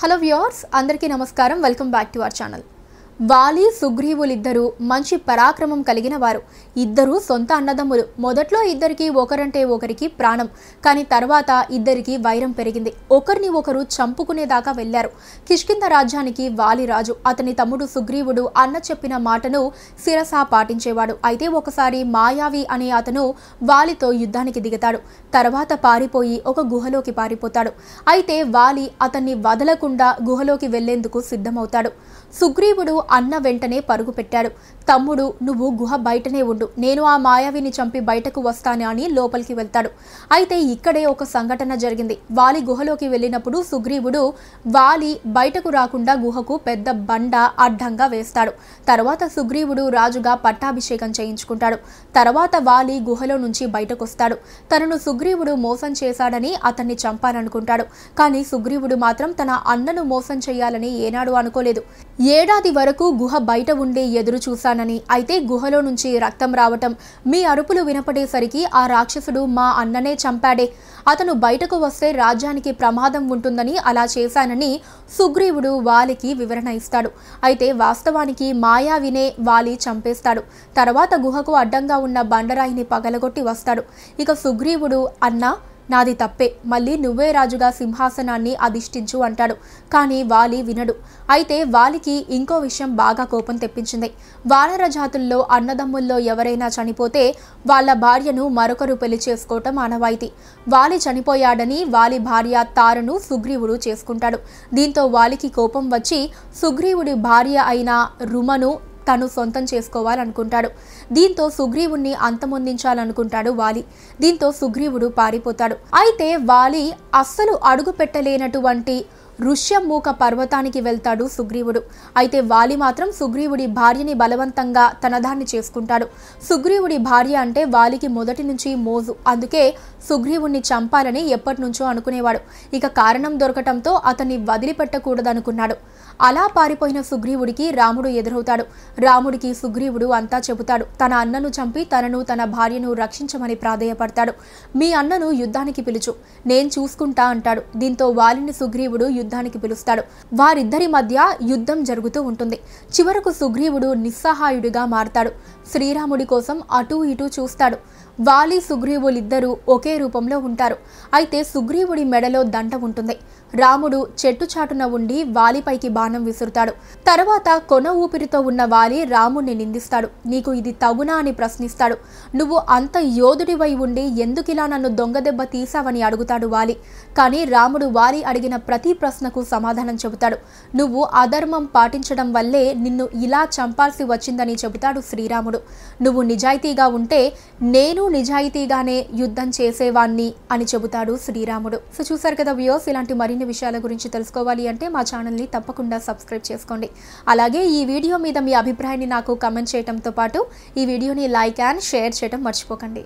hello viewers అందరికీ నమస్కారం welcome back to our channel Vali సుగ్రీవులిద్దరూ మంచి పరాక్రమం కలిగిన వారు ఇద్దరూ సొంత అన్నదమ్ములు మొదట్లో ఇద్దరికి ఒకరంటే ఒకరికి ప్రాణం కానీ తర్వాత ఇద్దరికి వైరం పెరిగింది ఒకరిని ఒకరు చంపుకునేదాకా వెళ్లారు కిష్కింద రాజ్యానికి వాలిరాజు అతని తమ్ముడు సుగ్రీవుడు అన్న చెప్పిన మాటను శిరసా పాటించేవాడు అయితే ఒకసారి మాయావి అనే అతను వాలితో యుద్ధానికి దిగుతాడు తర్వాత పారిపోయి ఒక గుహలోకి పారిపోతాడు అయితే వాలి అతన్ని వదలకుండా గుహలోకి వెళ్లేందుకు సిద్ధమవుతాడు సుగ్రీవుడు అన్న వెంటనే పరుగు పెట్టాడు తమ్ముడు నువ్వు గుహ బయటనే ఉండు నేను ఆ మాయావిని చంపి బయటకు వస్తాను అని లోపలికి వెళ్తాడు అయితే ఇక్కడే ఒక సంఘటన జరిగింది వాలి గుహలోకి వెళ్ళినప్పుడు సుగ్రీవుడు వాలి బయటకు రాకుండా గుహకు పెద్ద బండ అడ్డంగా వేస్తాడు తర్వాత సుగ్రీవుడు రాజుగా పట్టాభిషేకం చేయించుకుంటాడు తర్వాత వాలి గుహలో నుంచి బయటకొస్తాడు తనను సుగ్రీవుడు మోసం చేశాడని అతన్ని చంపాలనుకుంటాడు కానీ సుగ్రీవుడు మాత్రం తన అన్నను మోసం చేయాలని ఏనాడు అనుకోలేదు ఏడాది వరకు వరకు గుహ బయట ఉండే ఎదురు చూశానని అయితే గుహలో నుంచి రక్తం రావటం మీ అరుపులు వినపడేసరికి ఆ రాక్షసుడు మా అన్ననే చంపాడే అతను బయటకు వస్తే రాజ్యానికి ప్రమాదం ఉంటుందని అలా చేశానని సుగ్రీవుడు వాలికి వివరణ ఇస్తాడు అయితే వాస్తవానికి మాయావినే వాలి చంపేస్తాడు తర్వాత గుహకు అడ్డంగా ఉన్న బండరాయిని పగలగొట్టి వస్తాడు ఇక సుగ్రీవుడు అన్న నాది తప్పే మళ్ళీ నువ్వే రాజుగా సింహాసనాన్ని అధిష్ఠించు అంటాడు కానీ వాలి వినడు అయితే వాలికి ఇంకో విషయం బాగా కోపం తెప్పించింది వానర జాతుల్లో అన్నదమ్ముల్లో ఎవరైనా చనిపోతే వాళ్ళ భార్యను మరొకరు పెళ్లి చేసుకోవటం ఆనవాయితీ వాలి చనిపోయాడని వాలి భార్య తారను సుగ్రీవుడు చేసుకుంటాడు దీంతో వాలికి కోపం వచ్చి సుగ్రీవుడి భార్య అయిన రుమను తను సొంతం చేసుకోవాలనుకుంటాడు దీంతో సుగ్రీవుణ్ణి అంతమొందించాలనుకుంటాడు వాలి దీంతో సుగ్రీవుడు పారిపోతాడు అయితే వాలి అస్సలు అడుగు పెట్టలేనటువంటి ఋష్యమూక పర్వతానికి వెళ్తాడు సుగ్రీవుడు అయితే వాలి మాత్రం సుగ్రీవుడి భార్యని బలవంతంగా తనదాన్ని చేసుకుంటాడు సుగ్రీవుడి భార్య అంటే వాలికి మొదటి నుంచి మోజు అందుకే సుగ్రీవుణ్ణి చంపాలని ఎప్పటి నుంచో అనుకునేవాడు ఇక కారణం దొరకటంతో అతన్ని వదిలిపెట్టకూడదనుకున్నాడు అలా పారిపోయిన సుగ్రీవుడికి రాముడు ఎదురవుతాడు రాముడికి సుగ్రీవుడు అంతా చెబుతాడు తన అన్నను చంపి తనను తన భార్యను రక్షించమని ప్రాధేయపడతాడు మీ అన్నను యుద్ధానికి పిలుచు నేను చూసుకుంటా అంటాడు దీంతో వాలిని సుగ్రీవుడు యుద్ధానికి పిలుస్తాడు వారిద్దరి మధ్య యుద్ధం జరుగుతూ ఉంటుంది చివరకు సుగ్రీవుడు నిస్సహాయుడిగా మారతాడు శ్రీరాముడి కోసం అటూ ఇటూ చూస్తాడు వాలి సుగ్రీవులిద్దరూ ఒకే రూపంలో ఉంటారు అయితే సుగ్రీవుడి మెడలో దంట ఉంటుంది రాముడు చెట్టు చాటున ఉండి వాలిపైకి బాణం విసురుతాడు తర్వాత కొన ఊపిరితో ఉన్న వాలి రాముణ్ణి నిందిస్తాడు నీకు ఇది తగునా అని ప్రశ్నిస్తాడు నువ్వు అంత యోధుడివై ఉండి ఎందుకిలా నన్ను దొంగదెబ్బ తీసావని అడుగుతాడు వాలి కానీ రాముడు వాలి అడిగిన ప్రతి ప్రశ్నకు సమాధానం చెబుతాడు నువ్వు అధర్మం పాటించడం వల్లే నిన్ను ఇలా చంపాల్సి వచ్చిందని చెబుతాడు శ్రీరాముడు నువ్వు నిజాయితీగా ఉంటే నేను నిజాయితీగానే యుద్ధం చేసేవాణ్ణి అని చెబుతాడు శ్రీరాముడు సో చూసారు కదా వ్యూస్ ఇలాంటి మరిన్ని విషయాల గురించి తెలుసుకోవాలి అంటే మా ఛానల్ని తప్పకుండా సబ్స్క్రైబ్ చేసుకోండి అలాగే ఈ వీడియో మీద మీ అభిప్రాయాన్ని నాకు కమెంట్ చేయడంతో పాటు ఈ వీడియోని లైక్ అండ్ షేర్ చేయడం మర్చిపోకండి